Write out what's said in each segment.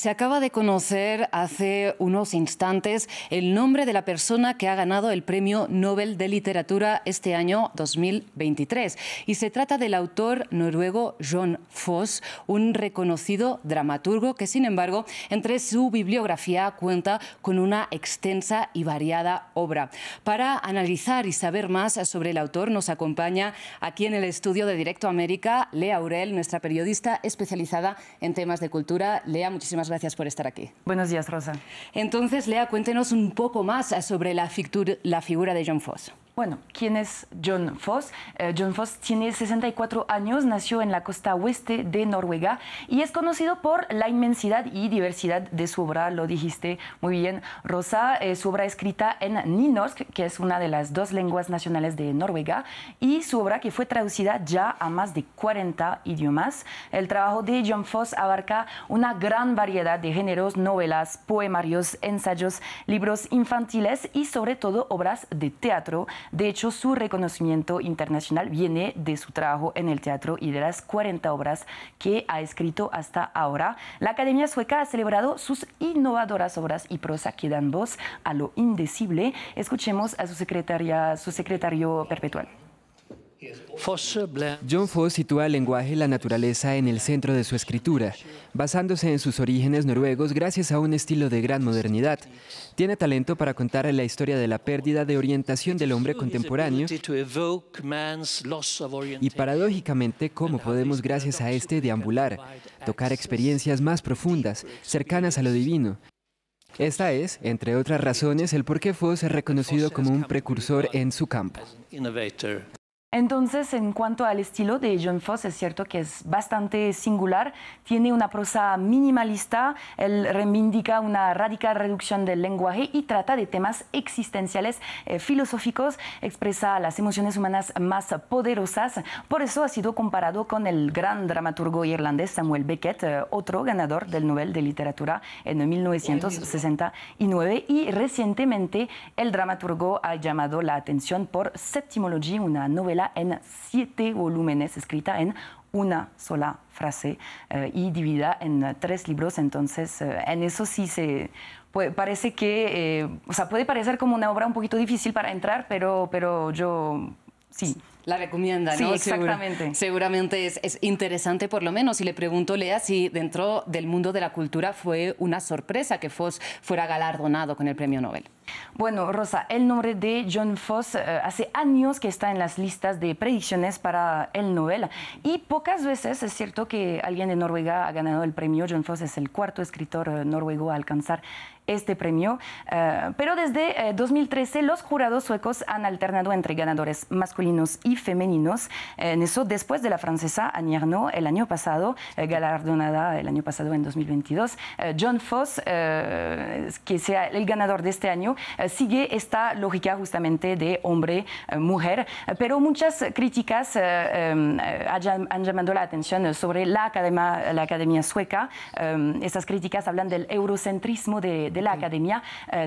Se acaba de conocer hace unos instantes el nombre de la persona que ha ganado el Premio Nobel de Literatura este año 2023 y se trata del autor noruego John Foss, un reconocido dramaturgo que sin embargo entre su bibliografía cuenta con una extensa y variada obra. Para analizar y saber más sobre el autor nos acompaña aquí en el estudio de Directo América Lea Aurel, nuestra periodista especializada en temas de cultura. Lea, muchísimas gracias por estar aquí. Buenos días, Rosa. Entonces, Lea, cuéntenos un poco más sobre la, la figura de John Foss. Bueno, ¿quién es John Foss? Eh, John Foss tiene 64 años, nació en la costa oeste de Noruega y es conocido por la inmensidad y diversidad de su obra, lo dijiste muy bien, Rosa, eh, su obra escrita en Nynorsk, que es una de las dos lenguas nacionales de Noruega, y su obra que fue traducida ya a más de 40 idiomas. El trabajo de John Foss abarca una gran variedad de géneros, novelas, poemarios, ensayos, libros infantiles y sobre todo obras de teatro de hecho, su reconocimiento internacional viene de su trabajo en el teatro y de las 40 obras que ha escrito hasta ahora. La Academia Sueca ha celebrado sus innovadoras obras y prosa que dan voz a lo indecible. Escuchemos a su, secretaria, su secretario perpetual. John Foss sitúa el lenguaje y la naturaleza en el centro de su escritura, basándose en sus orígenes noruegos gracias a un estilo de gran modernidad. Tiene talento para contar la historia de la pérdida de orientación del hombre contemporáneo y paradójicamente cómo podemos gracias a este deambular, tocar experiencias más profundas, cercanas a lo divino. Esta es, entre otras razones, el por qué Foss es reconocido como un precursor en su campo. Entonces, en cuanto al estilo de John Foss, es cierto que es bastante singular, tiene una prosa minimalista, él reivindica una radical reducción del lenguaje y trata de temas existenciales, eh, filosóficos, expresa las emociones humanas más poderosas, por eso ha sido comparado con el gran dramaturgo irlandés Samuel Beckett, eh, otro ganador del Nobel de Literatura en 1969, y recientemente el dramaturgo ha llamado la atención por Septimology, una novela en siete volúmenes, escrita en una sola frase eh, y dividida en eh, tres libros. Entonces, eh, en eso sí se parece que, o sea, puede parecer como una obra un poquito difícil para entrar, pero, pero yo sí. La recomienda, sí, exactamente. seguramente es, es, interesante, por lo menos. Y le pregunto, Lea, si dentro del mundo de la cultura fue una sorpresa que Foss fuera galardonado con el premio Nobel. Bueno, Rosa, el nombre de John Foss eh, hace años que está en las listas de predicciones para el Nobel y pocas veces es cierto que alguien de Noruega ha ganado el premio. John Foss es el cuarto escritor eh, noruego a alcanzar este premio, eh, pero desde 2013 los jurados suecos han alternado entre ganadores masculinos y femeninos. en eso, después de la francesa Annie el año pasado, galardonada el año pasado en 2022, John Foss, que sea el ganador de este año, eh, sigue esta lógica justamente de hombre-mujer, eh, eh, pero muchas críticas han llamado la atención sobre la academia, la academia sueca. Estas críticas hablan del eurocentrismo de, la academia.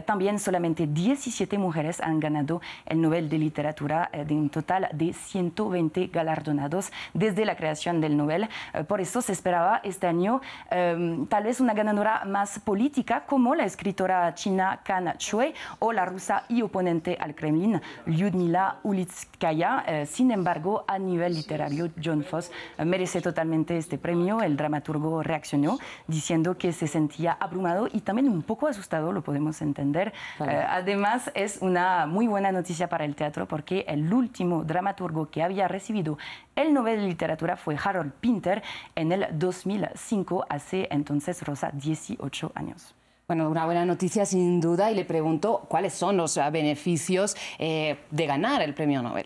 También solamente 17 mujeres han ganado el Nobel de Literatura de un total de 120 galardonados desde la creación del Nobel. Por eso se esperaba este año tal vez una ganadora más política como la escritora china Kan Chui... Hola la rusa y oponente al Kremlin, Lyudmila Ulitskaya. Eh, sin embargo, a nivel literario, John Foss merece totalmente este premio. El dramaturgo reaccionó diciendo que se sentía abrumado y también un poco asustado, lo podemos entender. Eh, además, es una muy buena noticia para el teatro porque el último dramaturgo que había recibido el Nobel de Literatura fue Harold Pinter en el 2005, hace entonces Rosa 18 años. Bueno, una buena noticia sin duda y le pregunto cuáles son los beneficios eh, de ganar el premio Nobel.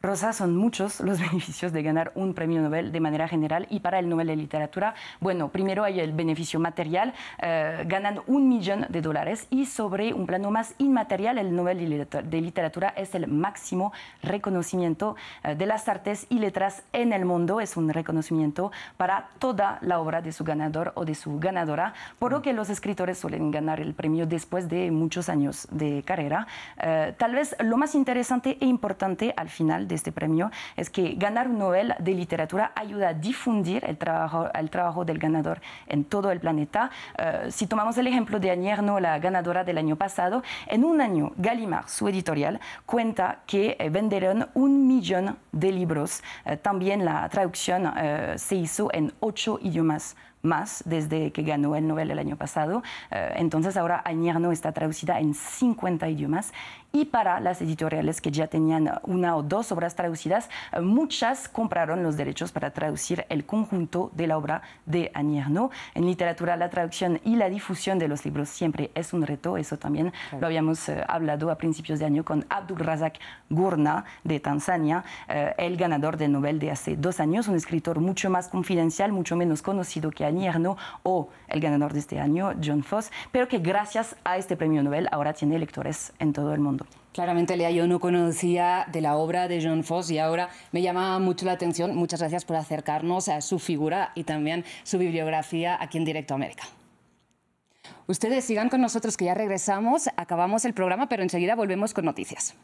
Rosa, son muchos los beneficios de ganar un premio Nobel de manera general y para el Nobel de Literatura, bueno, primero hay el beneficio material, eh, ganan un millón de dólares y sobre un plano más inmaterial, el Nobel de Literatura es el máximo reconocimiento eh, de las artes y letras en el mundo, es un reconocimiento para toda la obra de su ganador o de su ganadora, por lo que los escritores suelen ganar el premio después de muchos años de carrera. Eh, tal vez lo más interesante e importante al final de este premio es que ganar un Nobel de literatura ayuda a difundir el trabajo, el trabajo del ganador en todo el planeta. Eh, si tomamos el ejemplo de Añerno, la ganadora del año pasado, en un año Gallimard, su editorial, cuenta que eh, vendieron venderon un millón de libros. Eh, también la traducción se hizo en ocho idiomas más desde que ganó el Nobel el año pasado. Eh, entonces ahora Añerno está traducida en 50 idiomas y para las editoriales que ya tenían una o dos obras traducidas, eh, muchas compraron los derechos para traducir el conjunto de la obra de Añerno. En literatura la traducción y la difusión de los libros siempre es un reto, eso también lo habíamos eh, hablado a principios de año con Abdul Razak Gurna de Tanzania, el ganador del Nobel de hace dos años, un escritor mucho más confidencial, mucho menos conocido que o el ganador de este año, John Foss, pero que gracias a este premio Nobel ahora tiene lectores en todo el mundo. Claramente, Lea, yo no conocía de la obra de John Foss y ahora me llama mucho la atención. Muchas gracias por acercarnos a su figura y también su bibliografía aquí en Directo América. Ustedes sigan con nosotros que ya regresamos, acabamos el programa, pero enseguida volvemos con noticias.